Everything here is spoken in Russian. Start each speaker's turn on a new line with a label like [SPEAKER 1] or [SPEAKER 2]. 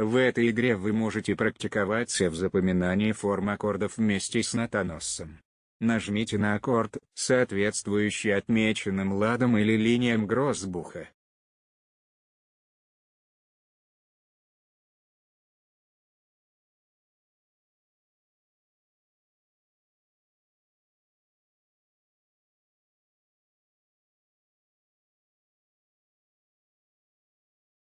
[SPEAKER 1] В этой игре вы можете практиковаться в запоминании форм аккордов вместе с нотоносцем. Нажмите на аккорд, соответствующий отмеченным ладом или
[SPEAKER 2] линиям Гроссбуха.